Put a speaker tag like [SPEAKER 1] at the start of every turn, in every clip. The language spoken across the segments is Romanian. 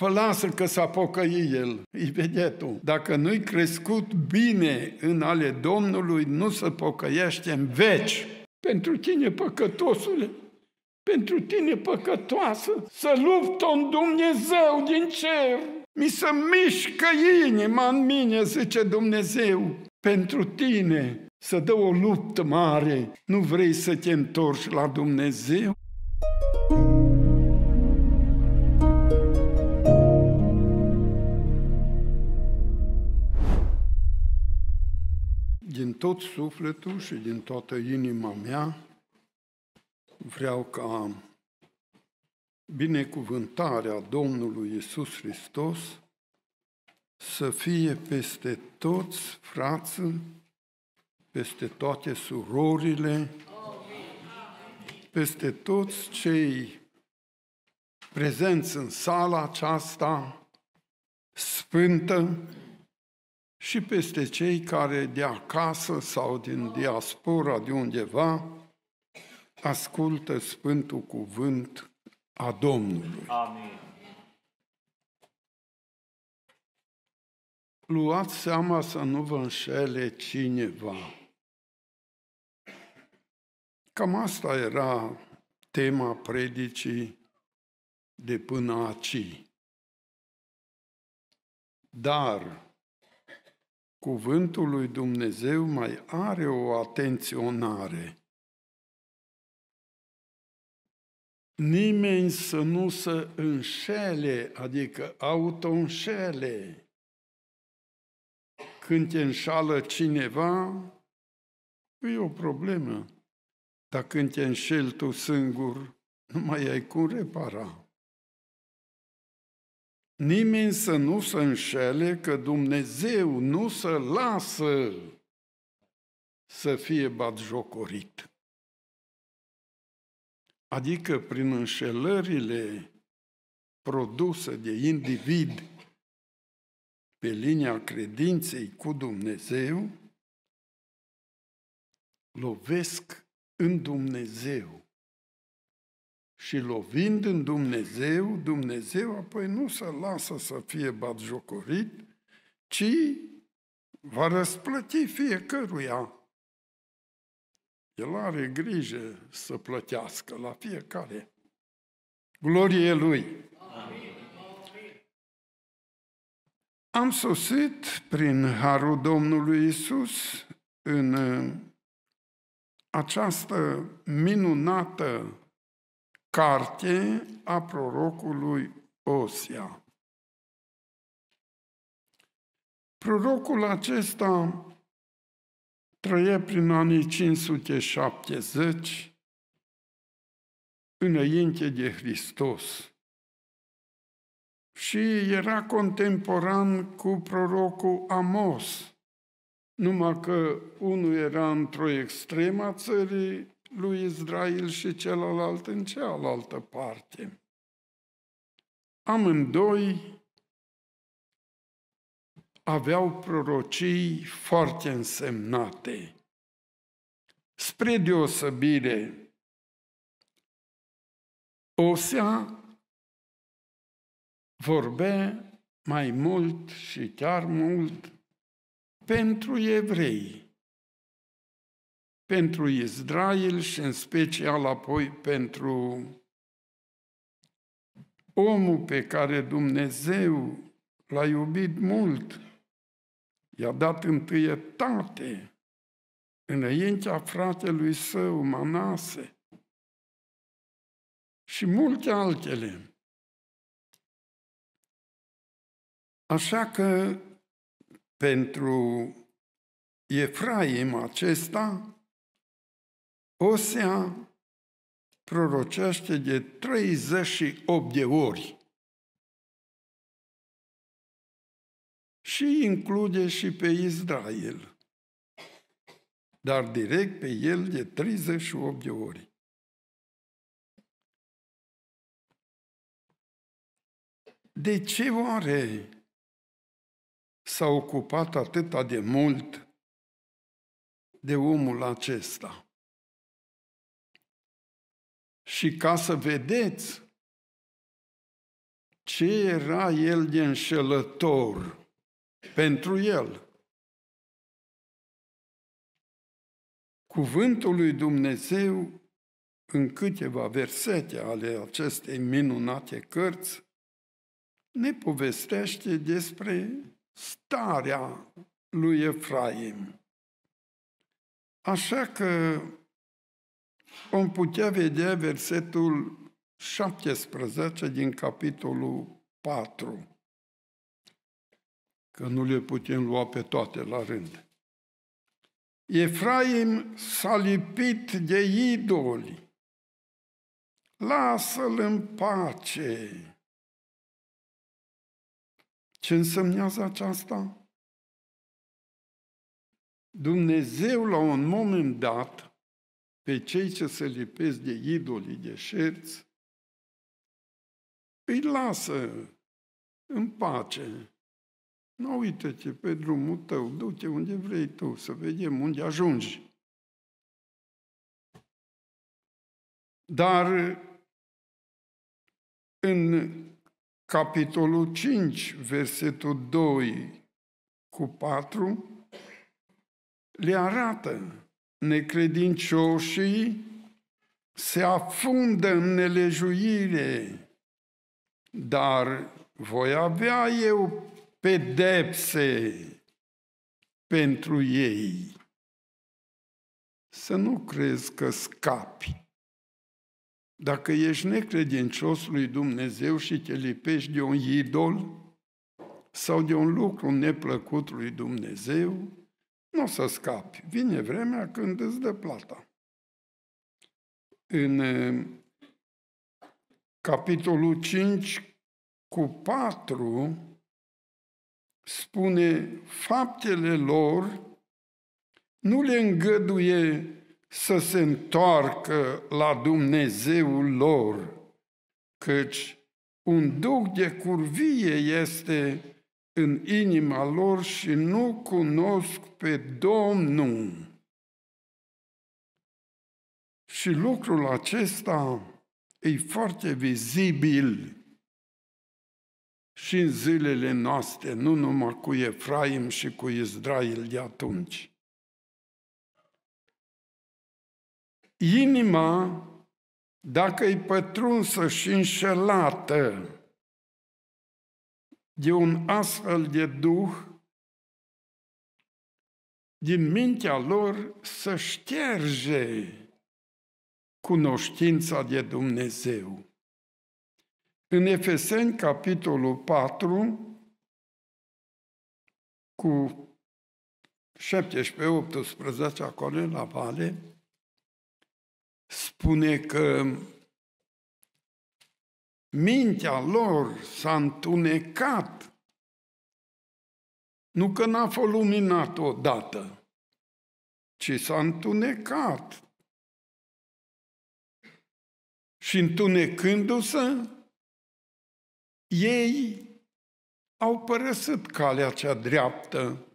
[SPEAKER 1] Vă lasă că s-a pocăit el, vedetul. Dacă nu-i crescut bine în ale Domnului, nu se pocăiește în veci. Pentru tine, păcătosule, pentru tine, păcătoasă, să luptă un Dumnezeu din cer. Mi se mișcă inima în mine, zice Dumnezeu, pentru tine să dă o luptă mare. Nu vrei să te întorci la Dumnezeu? thank you din tot sufletul și din toată inima mea vreau ca binecuvântarea Domnului Isus Hristos să fie peste toți frații, peste toate surorile, peste toți cei prezenți în sala aceasta sfântă, și peste cei care de acasă sau din diaspora, de undeva, ascultă Sfântul Cuvânt a Domnului.
[SPEAKER 2] Amin. Luați seama să nu vă înșele cineva. Cam asta
[SPEAKER 1] era tema predicii de până aici.
[SPEAKER 2] Dar cuvântul lui Dumnezeu mai are o atenționare.
[SPEAKER 1] Nimeni să nu se înșele, adică auto-înșele. Când te înșală
[SPEAKER 2] cineva, e o problemă. Dar când te înșeli tu singur, nu mai ai cum repara.
[SPEAKER 1] Nimeni să nu se înșele că Dumnezeu nu se lasă
[SPEAKER 2] să fie batjocorit. Adică prin înșelările produse de
[SPEAKER 1] individ pe linia credinței cu Dumnezeu,
[SPEAKER 2] lovesc în Dumnezeu și lovind în Dumnezeu, Dumnezeu apoi nu se
[SPEAKER 1] lasă să fie batjocorit, ci va răsplăti fiecăruia. El are grijă să plătească la fiecare. Glorie Lui! Amin. Am sosit prin harul Domnului Isus în uh, această minunată
[SPEAKER 2] carte a prorocului Osia. Prorocul acesta trăie prin anii 570 înainte de Hristos și era contemporan cu prorocul Amos,
[SPEAKER 1] numai că unul era într-o extremă a țării, lui Israel și
[SPEAKER 2] celălalt în cealaltă parte. Amândoi aveau prorocii foarte însemnate. Spre deosebire, Osea vorbea mai mult și chiar mult pentru
[SPEAKER 1] evrei pentru Israel și în special apoi pentru omul pe care Dumnezeu l-a iubit mult, i-a dat întâietate
[SPEAKER 2] înaintea fratelui său, Manase, și multe altele. Așa că pentru Efraim acesta, Osea prorocește de 38 de ori. Și include și pe Israel, dar direct pe el de 38 de ori. De ce oare s-a ocupat atâta de mult de omul acesta? Și ca să vedeți ce era el de înșelător pentru el. Cuvântul lui Dumnezeu în
[SPEAKER 1] câteva versete ale acestei minunate cărți ne povestește despre starea lui Efraim. Așa că vom putea vedea versetul 17 din capitolul 4. Că nu le putem lua pe toate la rând.
[SPEAKER 2] Efraim s-a lipit de idoli. Lasă-l în pace. Ce însemnează aceasta? Dumnezeu la un moment dat pe cei ce se lipesc de
[SPEAKER 1] idolii, de șerți, îi lasă
[SPEAKER 2] în pace. Nu uite te pe drumul tău, du-te unde vrei tu, să vedem unde ajungi. Dar în capitolul
[SPEAKER 1] 5, versetul 2 cu 4, le arată necredincioșii se afundă în nelejuire, dar voi avea eu pedepse pentru ei. Să nu crezi că scapi. Dacă ești necredincios lui Dumnezeu și te lipești de un idol sau de un lucru neplăcut lui Dumnezeu, nu o să scapi. Vine vremea când îți dă plata. În eh, capitolul 5 cu 4 spune faptele lor nu le îngăduie să se întoarcă la Dumnezeul lor, căci un duc de curvie este în inima lor și nu cunosc pe
[SPEAKER 2] Domnul. Și lucrul acesta e foarte vizibil și
[SPEAKER 1] în zilele noastre, nu numai cu Efraim și cu Israel de atunci.
[SPEAKER 2] Inima, dacă e pătrunsă și înșelată, de un astfel de duh, din mintea lor să șterge cunoștința de Dumnezeu. În Efeseni, capitolul 4, cu 17-18 acolo la vale, spune că Mintea lor s-a întunecat. Nu că n-a fost luminat odată, ci s-a întunecat. Și întunecându-se, ei au părăsit calea cea dreaptă.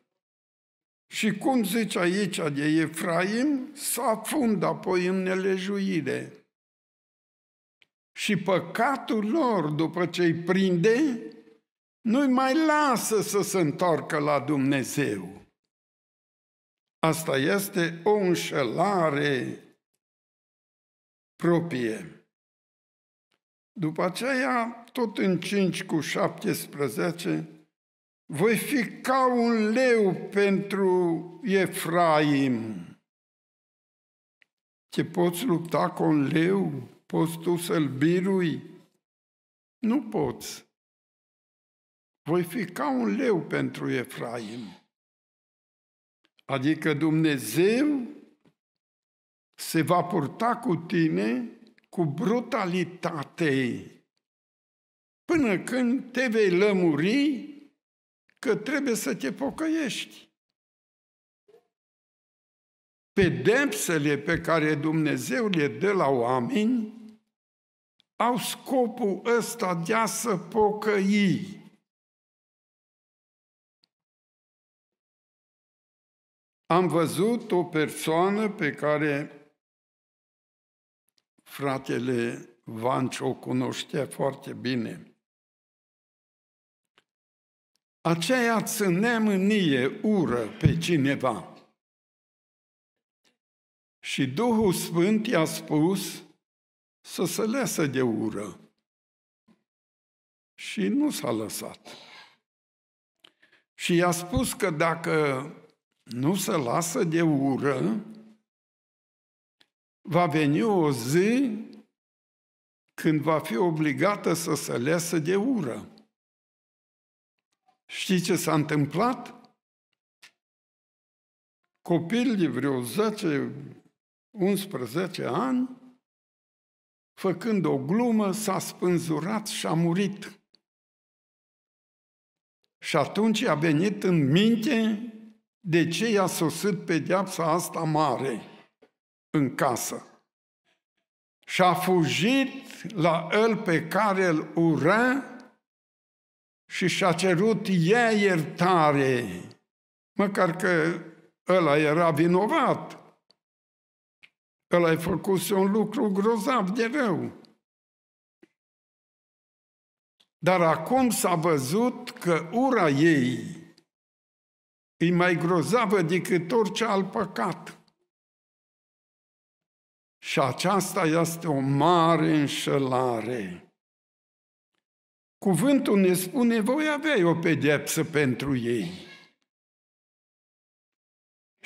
[SPEAKER 2] Și cum
[SPEAKER 1] zice aici de Efraim, s-a fund apoi în nelejuire și păcatul lor, după ce îi prinde, nu-i mai lasă să se întoarcă la Dumnezeu. Asta este o înșelare proprie. După aceea, tot în 5 cu 17, voi fi ca un leu pentru
[SPEAKER 2] Efraim. Ce poți lupta cu un leu? Poți tu să-l birui? Nu poți. Voi fi ca un leu pentru Efraim. Adică
[SPEAKER 1] Dumnezeu se va purta cu tine cu brutalitate până când te vei lămuri că trebuie să te pocăiești pedepsele pe care Dumnezeu le dă la oameni
[SPEAKER 2] au scopul ăsta de a să pocăi. Am văzut o persoană pe care
[SPEAKER 1] fratele Vanci o cunoștea foarte bine. Aceea ținea mânie, ură pe cineva –
[SPEAKER 2] și Duhul Sfânt i-a spus să se lese de ură. Și nu s-a lăsat.
[SPEAKER 1] Și i-a spus că dacă nu se lasă de ură, va veni o zi
[SPEAKER 2] când va fi obligată să se lese de ură. Știi ce s-a întâmplat? Copil de vreo 10 11 ani,
[SPEAKER 1] făcând o glumă, s-a spânzurat și a murit. Și atunci a venit în minte de ce i-a sosit pedeapsa asta mare în casă. Și a fugit la el pe care îl ură și și-a cerut ea iertare, măcar că ăla
[SPEAKER 2] era vinovat. Ăla ai făcut un lucru grozav de rău. Dar acum s-a văzut că ura ei e mai grozavă decât orice alt păcat. Și aceasta este o mare înșelare. Cuvântul ne spune, voi avea o pedepsă pentru ei.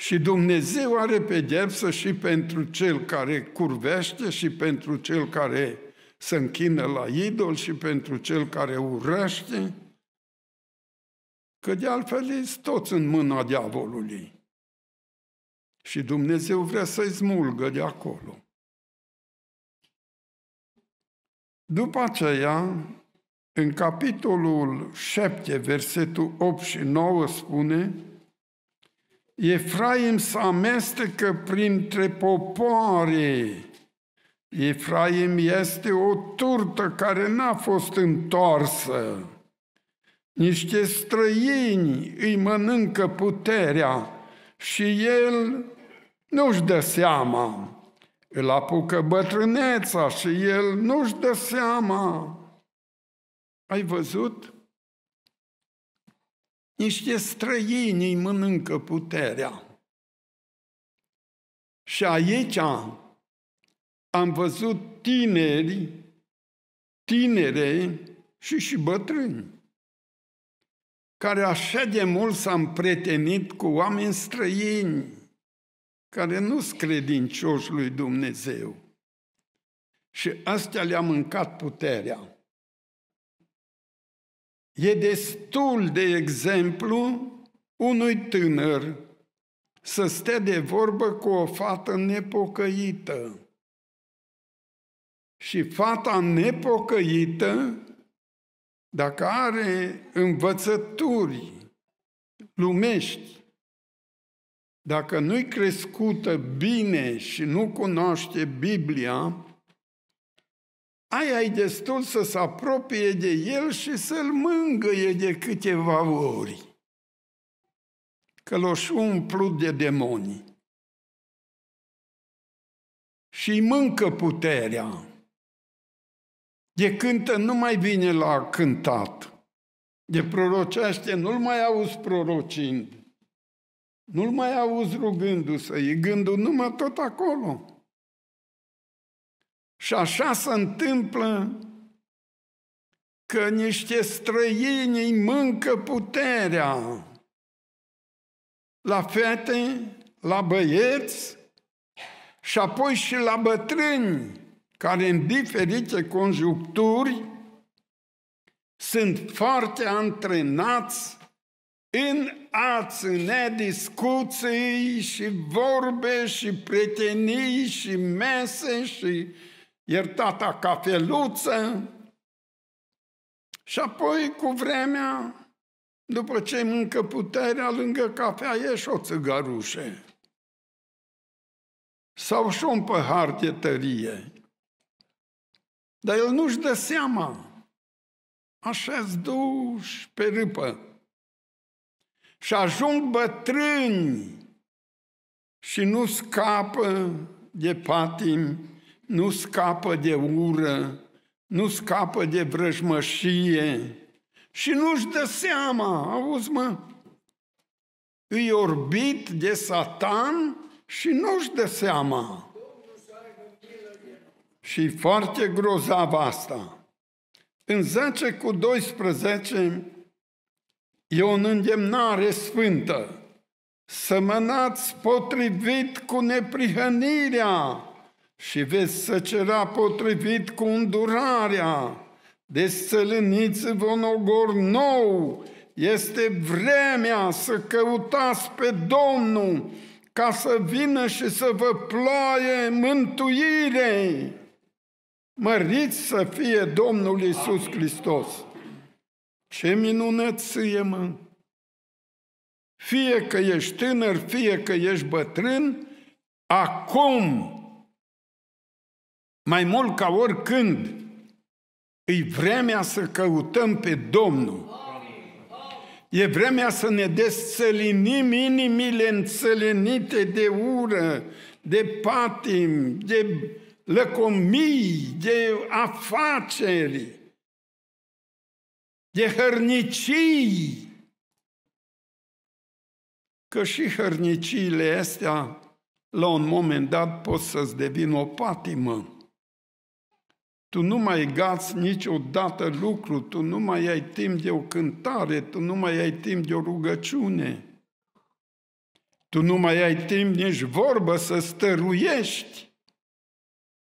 [SPEAKER 1] Și Dumnezeu are pedepsă și pentru cel care curvește și pentru cel care se închină la idol și pentru cel care urăște,
[SPEAKER 2] că de altfel ești toți în mâna diavolului. Și Dumnezeu vrea să-i smulgă de acolo. După aceea, în capitolul
[SPEAKER 1] 7, versetul 8 și 9 spune Efraim se amestecă printre popoare. Efraim este o turtă care n-a fost întoarsă. Niște străini îi mănâncă puterea și el nu-și dă seama. Îl apucă bătrâneța și el nu-și dă seama. Ai văzut?
[SPEAKER 2] Niște străini îi mănâncă puterea. Și aici am văzut tineri, tinere și și bătrâni,
[SPEAKER 1] care așa de mult s au împretenit cu oameni străini, care nu sunt credincioși lui Dumnezeu. Și astea le-a mâncat puterea. E destul de exemplu unui tânăr să stea de vorbă cu o fată nepocăită. Și fata nepocăită, dacă are învățături lumești, dacă nu-i crescută bine și nu cunoaște Biblia, aia e destul să se apropie de el și să-l mângâie
[SPEAKER 2] de câteva ori. Că l-aș umplut de demoni. Și mâncă puterea. De cântă nu mai vine la cântat.
[SPEAKER 1] De prorocește nu-l mai auzi prorocind. Nu-l mai auzi rugându-se, e gândul numai tot acolo. Și așa se întâmplă că niște străini îi mâncă puterea la fete, la băieți și apoi și la bătrâni care în diferite conjuncturi sunt foarte antrenați în a ține discuții și vorbe și prietenii și mese și iertata cafeluță și apoi cu vremea, după ce mâncă puterea, lângă cafea și o țigarușe.
[SPEAKER 2] sau și un păhar de tărie. Dar el nu-și dă seama. Așa-ți duși
[SPEAKER 1] pe râpă. Și ajung bătrâni și nu scapă de patim nu scapă de ură, nu scapă de vrăjmășie și nu-și dă seama, auzi mă, îi orbit de satan și nu-și dă seama. Și foarte grozav asta. În 10 cu 12 e o îndemnare sfântă. Să mânați potrivit cu neprihănirea și veți săcera potrivit cu îndurarea. Desțelâniți deci vă un ogor nou. Este vremea să căutați pe Domnul ca să vină și să vă ploaie mântuire. Măriți să fie Domnul Iisus Hristos. Ce minunăție, mă! Fie că ești tânăr, fie că ești bătrân, acum mai mult ca oricând, e vremea să căutăm pe Domnul. E vremea să ne desțelinim inimile înțelenite de ură, de patim, de lăcomii,
[SPEAKER 2] de afaceri, de hărnicii. Că și hărniciile
[SPEAKER 1] astea, la un moment dat, pot să-ți devină o patimă. Tu nu mai gați niciodată lucru, tu nu mai ai timp de o cântare, tu nu mai ai timp de o rugăciune. Tu nu mai ai timp nici vorbă să stăruiești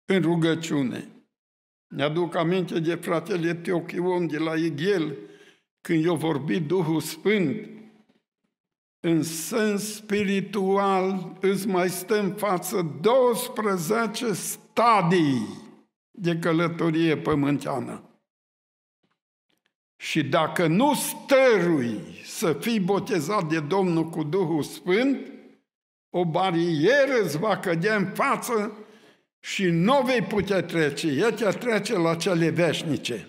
[SPEAKER 1] în rugăciune. Ne-aduc aminte de fratele Teochion de la Ighel, când eu vorbit Duhul Sfânt, în sens spiritual îți mai stăm față 12 stadii de călătorie pământeană. Și dacă nu stărui să fii botezat de Domnul cu Duhul Sfânt, o barieră îți va cădea în față și nu vei putea trece. El te trece la cele veșnice.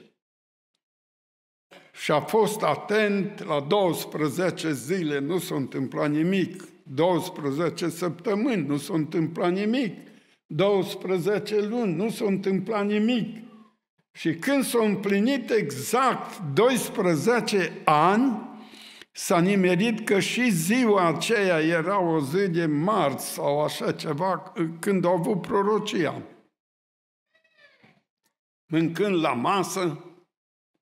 [SPEAKER 1] Și a fost atent la 12 zile, nu s-a întâmplat nimic. 12 săptămâni, nu s-a întâmplat nimic. 12 luni, nu s-a întâmplat nimic. Și când s-au împlinit exact 12 ani, s-a nimerit că și ziua aceea era o zi de marți sau așa ceva, când au avut prorocia.
[SPEAKER 2] Mâncând la masă,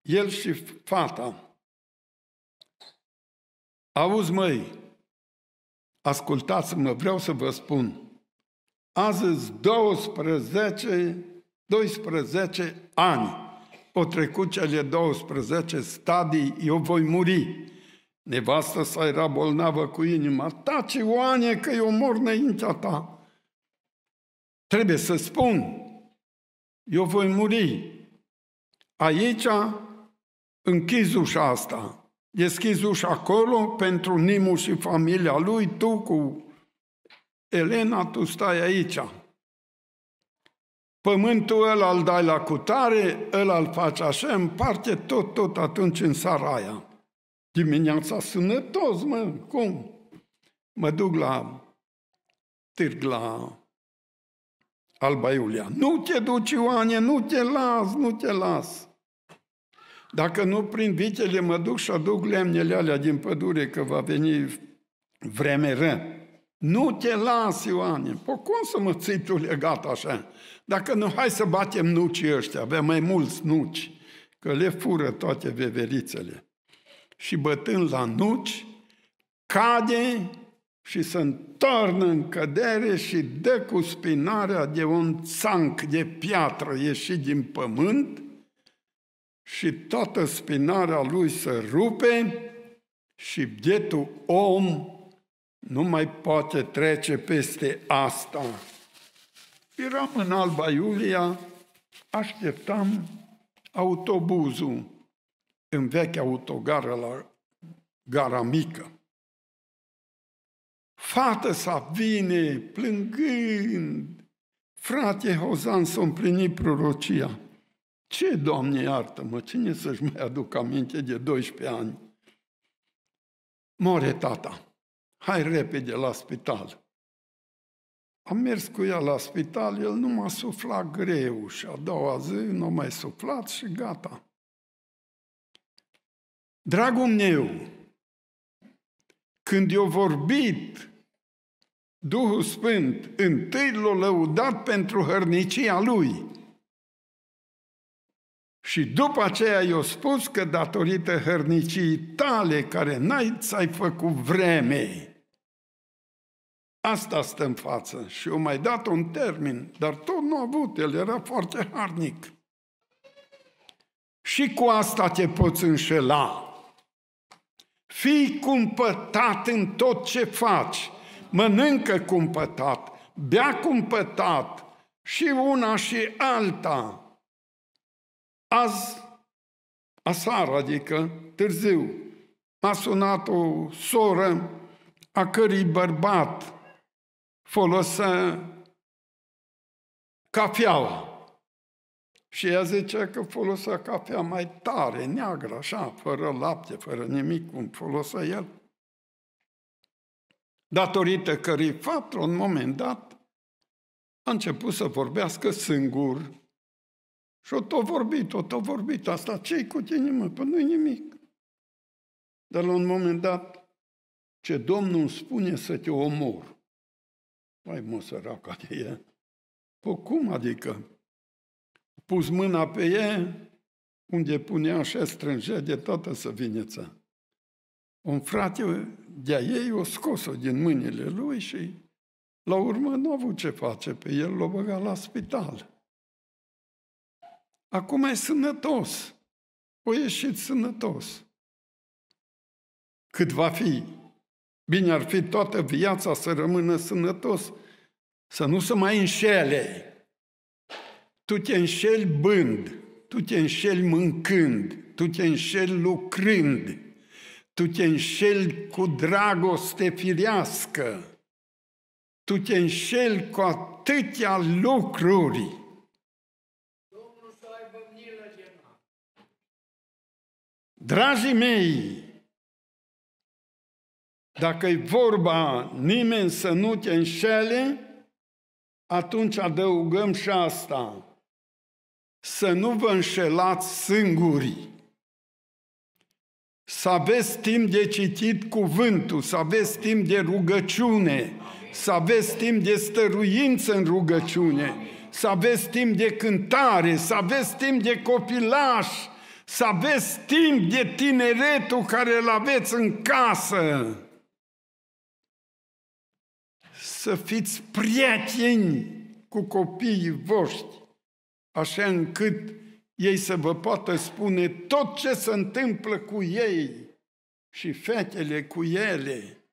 [SPEAKER 2] el și fata. Auzi, măi, ascultați-mă, vreau
[SPEAKER 1] să vă spun. Azi 12, 12 ani. O trecut cele 12 stadii, eu voi muri. Nevastă sa era bolnavă cu inima. Taci, oane, că eu mor înaintea ta. Trebuie să spun, eu voi muri. Aici închizi ușa asta. Deschizi ușa acolo pentru Nimu și familia lui, tu cu Elena, tu stai aici. Pământul ăla îl dai la cutare, ăla îl faci așa, Împarte tot, tot atunci în saraia. Dimineața toți, mă, cum? Mă duc la târg la Alba Iulia. Nu te duci, Ioane, nu te las, nu te las. Dacă nu prind vitele, mă duc și aduc lemnele alea din pădure, că va veni vreme ră. Nu te las, Ioane. Po păi cum să mă ții tu legat așa? Dacă nu, hai să batem nuci ăștia. Avem mai mulți nuci, că le fură toate veverițele. Și bătând la nuci, cade și se întornă în cădere și dă cu spinarea de un țanc de piatră ieșit din pământ și toată spinarea lui se rupe și bietul om nu mai poate trece peste asta. Eram în Alba Iulia, așteptam autobuzul în vechea autogară la gara mică. Fată sa vine plângând, frate Hozan s-a împlinit prorocia. Ce, Doamne, iartă-mă, cine să-și mai aduc aminte de 12 ani? Moare tata hai repede la spital. Am mers cu ea la spital, el nu m-a suflat greu și a doua
[SPEAKER 2] zi nu a mai suflat și gata. Dragul meu, când eu vorbit,
[SPEAKER 1] Duhul Sfânt întâi l-a lăudat pentru hărnicia lui. Și după aceea i-a spus că datorită hărnicii tale care n-ai ți-ai făcut vreme, Asta stă în față. Și eu mai dat un termen, dar tot nu a avut, el era foarte harnic. Și cu asta te poți înșela. Fii cumpătat în tot ce faci. Mănâncă cumpătat, bea cumpătat și una și alta. Azi, asară, adică târziu,
[SPEAKER 2] m-a sunat o soră a cărei bărbat folosea cafeaua.
[SPEAKER 1] Și ea zicea că folosea cafea mai tare, neagră, așa, fără lapte, fără nimic, cum folosea el. Datorită cărui fapt, un moment dat, a început să vorbească singur. Și o tot vorbit, o tot vorbit. Asta ce cu tine, mă? Păi nu nimic.
[SPEAKER 2] Dar la un moment dat, ce Domnul spune să te omor. Mai mă, săraca de e. Păi cum adică?
[SPEAKER 1] Pus mâna pe e, unde punea și strângea de toată săvinița. Un frate de-a ei o scos-o din mâinile lui și la urmă nu a avut ce face pe el, l-a băgat la spital. Acum e sănătos. O ieșit sănătos. Cât va fi Bine ar fi toată viața să rămână sănătos, să nu se mai înșele. Tu te înșeli bând, tu te înșeli mâncând, tu te înșeli lucrând, tu te înșeli cu dragoste firească, tu te înșeli cu atâtea lucruri.
[SPEAKER 2] Dragii mei, dacă e vorba nimeni să nu te înșele, atunci adăugăm și asta.
[SPEAKER 1] Să nu vă înșelați singuri. Să aveți timp de citit cuvântul, să aveți timp de rugăciune, să aveți timp de stăruință în rugăciune, să aveți timp de cântare, să aveți timp de copilaș, să aveți timp de tineretul care îl aveți în casă să fiți prieteni cu copiii voștri, așa încât ei să vă poată spune tot ce se întâmplă cu ei și fetele cu ele.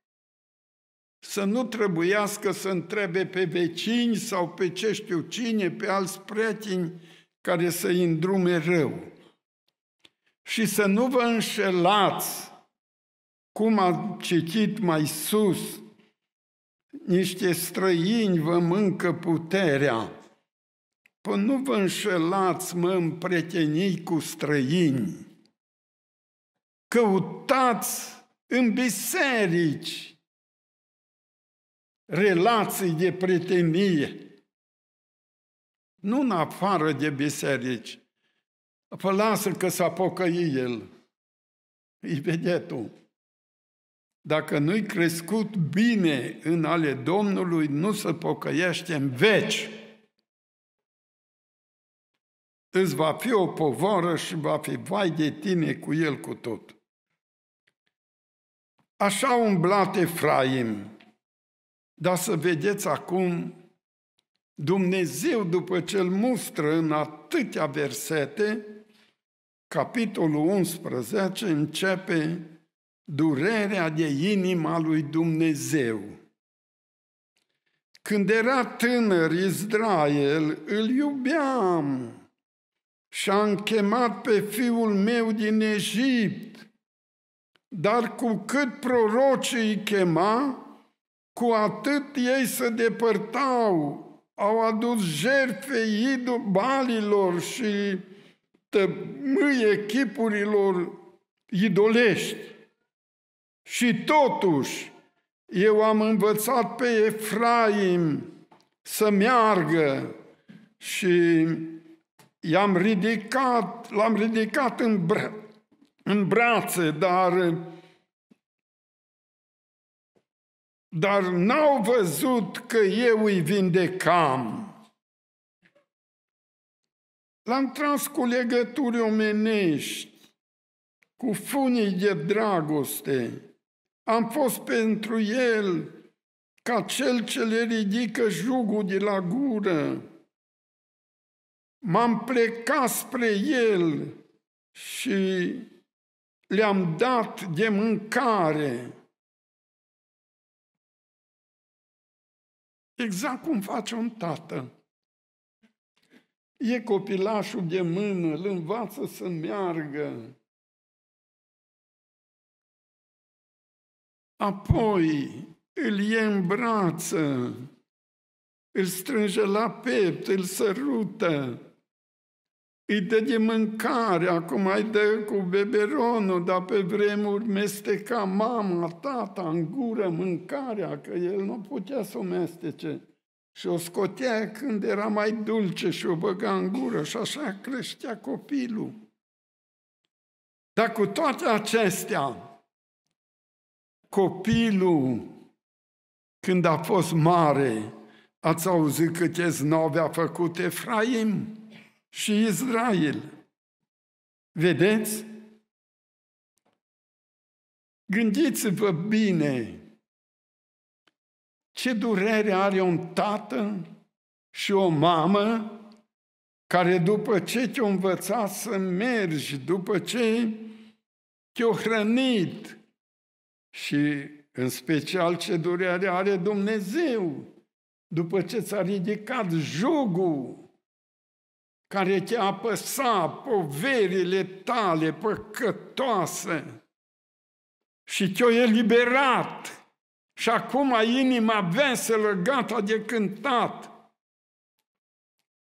[SPEAKER 1] Să nu trebuiască să întrebe pe vecini sau pe ce știu cine, pe alți prieteni care să-i îndrume rău. Și să nu vă înșelați, cum am citit mai sus, niște străini vă mâncă puterea. Păi nu vă înșelați, mă, împretenii cu străini. Căutați în biserici relații de prietenie. Nu în afară de biserici. Păi lasă că s-a pocăit el. Îi vede tu dacă nu-i crescut bine în ale Domnului, nu se pocăiește în veci. Îți va fi o povară și va fi vai de tine cu el cu tot. Așa umblat Efraim, dar să vedeți acum, Dumnezeu după ce îl mustră în atâtea versete, capitolul 11 începe durerea de inima lui Dumnezeu. Când era tânăr Israel, îl iubeam și am chemat pe fiul meu din Egipt, dar cu cât prorocii îi chema, cu atât ei se depărtau, au adus jertfe idul balilor și tămâie chipurilor idolești. Și totuși, eu am învățat pe Efraim să meargă și i-am ridicat, l-am ridicat în, bra- în brațe, dar
[SPEAKER 2] dar n-au văzut că eu îi vindecam.
[SPEAKER 1] L-am tras cu legături omenești, cu funii de dragoste, am fost pentru el ca cel ce le ridică jugul de la gură. M-am plecat
[SPEAKER 2] spre el și le-am dat de mâncare. Exact cum face un tată. E copilașul de mână, îl învață să meargă, apoi îl ia în brață, îl strânge la pept, îl sărută,
[SPEAKER 1] îi dă de mâncare, acum îi dă cu beberonul, dar pe vremuri mesteca mama, tata în gură mâncarea, că el nu putea să o mestece. Și o scotea când era mai dulce și o băga în gură și așa
[SPEAKER 2] creștea copilul. Dar cu toate acestea, copilul, când a fost
[SPEAKER 1] mare, ați auzit câte znove a făcut Efraim și
[SPEAKER 2] Israel. Vedeți? Gândiți-vă bine ce durere
[SPEAKER 1] are un tată și o mamă care după ce te-a învățat să mergi, după ce te-a hrănit, și în special ce durere are Dumnezeu după ce ți-a ridicat jugul care te apăsa poverile tale păcătoase și te-o eliberat și acum inima veselă gata
[SPEAKER 2] de cântat.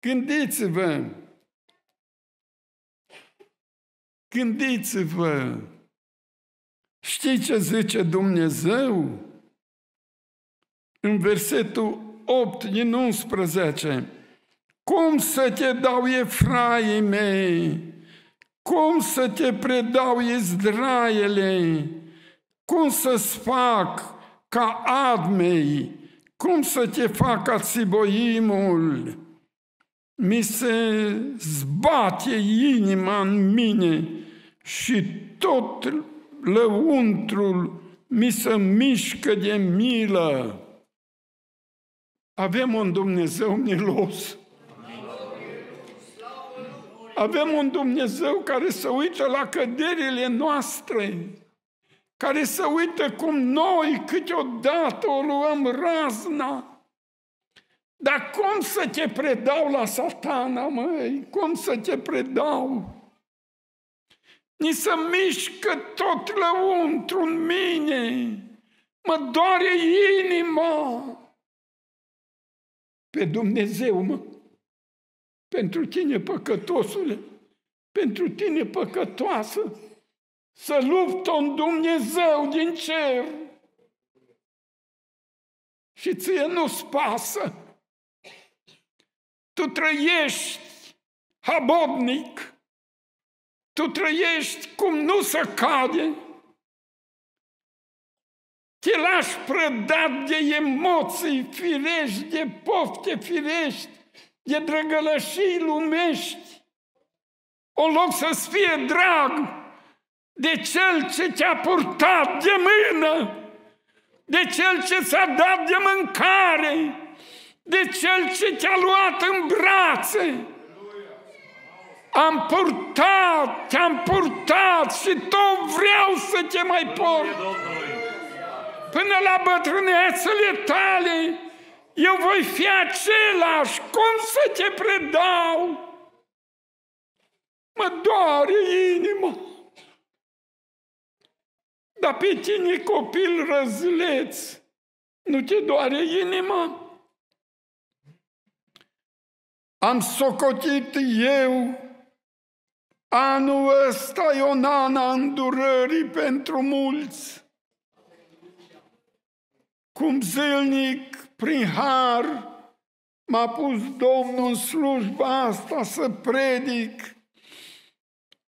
[SPEAKER 2] Gândiți-vă! Gândiți-vă! Știi ce zice Dumnezeu? În versetul
[SPEAKER 1] 8 din 11. Cum să te dau efraii mei? Cum să te predau Izraele? Cum să-ți fac ca admei? Cum să te fac ca țiboimul? Mi se zbate inima în mine și tot lăuntrul mi se mișcă de milă. Avem un Dumnezeu milos. Avem un Dumnezeu care se uită la căderile noastre, care se uită cum noi câteodată o luăm razna. Dar cum să te predau la satana, măi? Cum să te predau? Ni se mișcă tot
[SPEAKER 2] untru în mine. Mă doare inima. Pe Dumnezeu, mă. Pentru tine, păcătosule. Pentru tine, păcătoasă. Să lupt un Dumnezeu din cer. Și ție nu-ți pasă. Tu trăiești habodnic tu trăiești cum nu se cade. Te lași prădat de emoții firești,
[SPEAKER 1] de pofte firești, de drăgălășii lumești. O loc să-ți fie drag de cel ce te-a purtat de mână, de cel ce ți-a dat de mâncare, de cel ce te-a luat în brațe, am purtat, te-am purtat și tot vreau să te mai port. Până la bătrânețele tale,
[SPEAKER 2] eu voi fi același, cum să te predau? Mă doare inima. Dar pe tine, copil răzleț, nu te doare inima?
[SPEAKER 1] Am socotit eu Anul ăsta e o nana îndurării pentru mulți. Cum zilnic, prin har, m-a pus Domnul în slujba asta să predic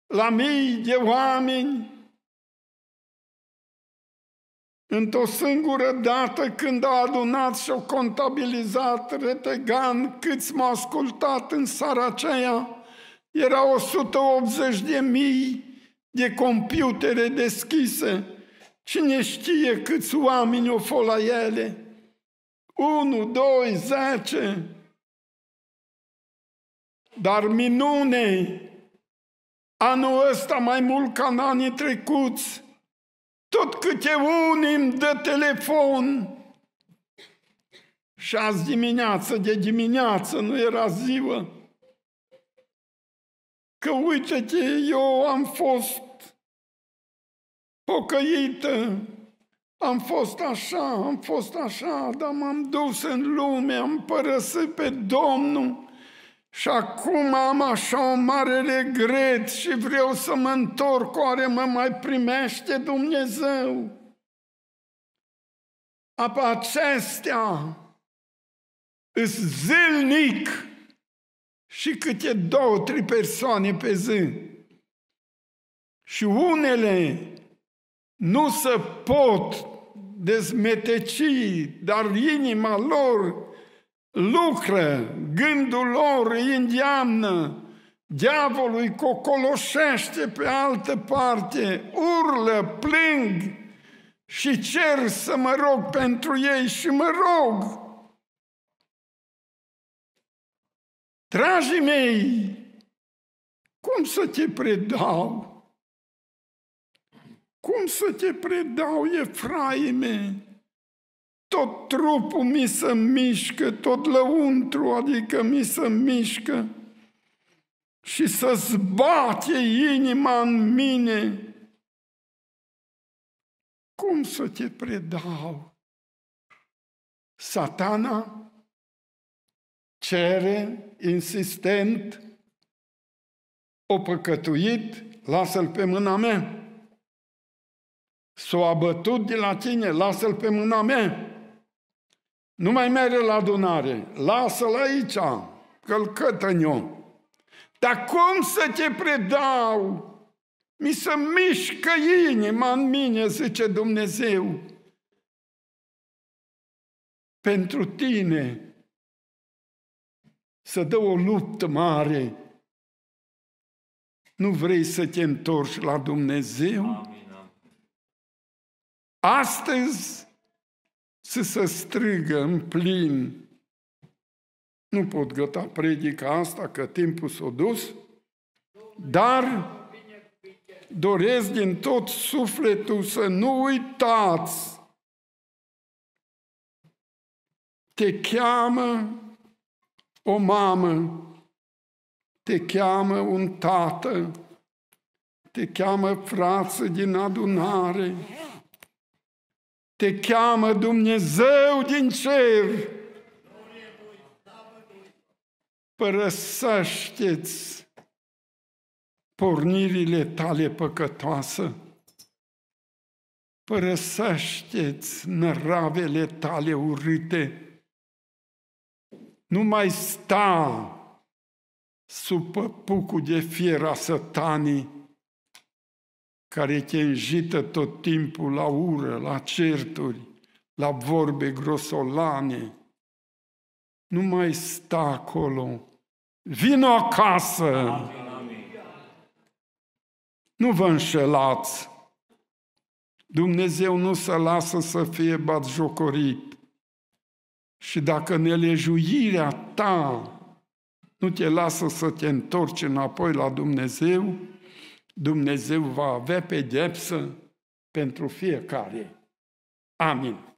[SPEAKER 2] la mii de oameni Într-o singură dată când a adunat și-o
[SPEAKER 1] contabilizat Retegan câți m-au ascultat în sara aceea, era 180 de mii de computere deschise. Cine știe câți oameni o fost la ele? Unu,
[SPEAKER 2] doi, zece. Dar minune, anul ăsta mai mult ca în anii trecuți,
[SPEAKER 1] tot câte unii îmi dă telefon. Și
[SPEAKER 2] azi dimineață, de dimineață, nu era ziua, că uite-te, eu am fost
[SPEAKER 1] pocăită, am fost așa, am fost așa, dar m-am dus în lume, am părăsit pe Domnul și acum am așa un mare regret și vreau să mă întorc, oare mă mai primește Dumnezeu?
[SPEAKER 2] Apa acestea îs zilnic și câte două, trei persoane pe zi. Și unele nu
[SPEAKER 1] se pot dezmeteci, dar inima lor lucră, gândul lor îi îndeamnă, diavolul îi cocoloșește pe altă parte, urlă, plâng
[SPEAKER 2] și cer să mă rog pentru ei și mă rog Dragii mei, cum să te predau? Cum să te
[SPEAKER 1] predau, Efraime? Tot trupul mi se mișcă, tot lăuntru, adică mi se mișcă și să
[SPEAKER 2] zbate inima în mine. Cum să te predau? Satana cere insistent, o păcătuit, lasă-l pe mâna mea.
[SPEAKER 1] S-o abătut de la tine, lasă-l pe mâna mea. Nu mai merge la adunare, lasă-l aici, că-l cătă Dar cum să te predau? Mi se mișcă inima în mine, zice
[SPEAKER 2] Dumnezeu. Pentru tine să dă o luptă mare. Nu vrei să te întorci la Dumnezeu?
[SPEAKER 1] Astăzi să se strigă în plin. Nu pot găta predica asta, că timpul s-a dus,
[SPEAKER 2] dar doresc din tot sufletul să nu uitați. Te cheamă o mamă, te cheamă un
[SPEAKER 1] tată, te cheamă frață din adunare, te cheamă Dumnezeu din cer. Părăsește-ți pornirile tale păcătoase, părăsește-ți năravele tale urâte, nu mai sta sub păpucul de fier a sătanii care te înjită tot timpul la ură, la certuri, la vorbe grosolane. Nu mai sta acolo. Vino acasă! Nu vă înșelați! Dumnezeu nu se lasă să fie batjocorit. Și dacă nelejuirea ta nu te lasă să te întorci înapoi la
[SPEAKER 2] Dumnezeu, Dumnezeu va avea pedepsă pentru fiecare. Amin.